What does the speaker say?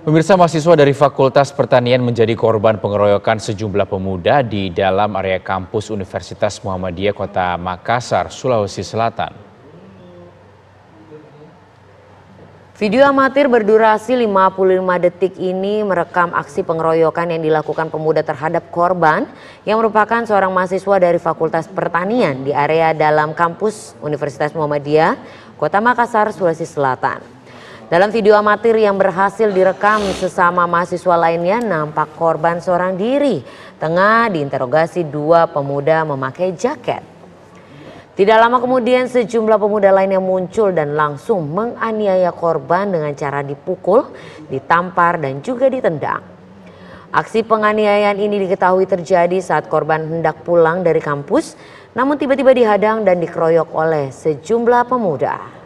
Pemirsa mahasiswa dari Fakultas Pertanian menjadi korban pengeroyokan sejumlah pemuda di dalam area kampus Universitas Muhammadiyah Kota Makassar, Sulawesi Selatan. Video amatir berdurasi 55 detik ini merekam aksi pengeroyokan yang dilakukan pemuda terhadap korban yang merupakan seorang mahasiswa dari Fakultas Pertanian di area dalam kampus Universitas Muhammadiyah, Kota Makassar, Sulawesi Selatan. Dalam video amatir yang berhasil direkam sesama mahasiswa lainnya nampak korban seorang diri tengah diinterogasi dua pemuda memakai jaket. Tidak lama kemudian sejumlah pemuda lainnya muncul dan langsung menganiaya korban dengan cara dipukul, ditampar dan juga ditendang. Aksi penganiayaan ini diketahui terjadi saat korban hendak pulang dari kampus namun tiba-tiba dihadang dan dikeroyok oleh sejumlah pemuda.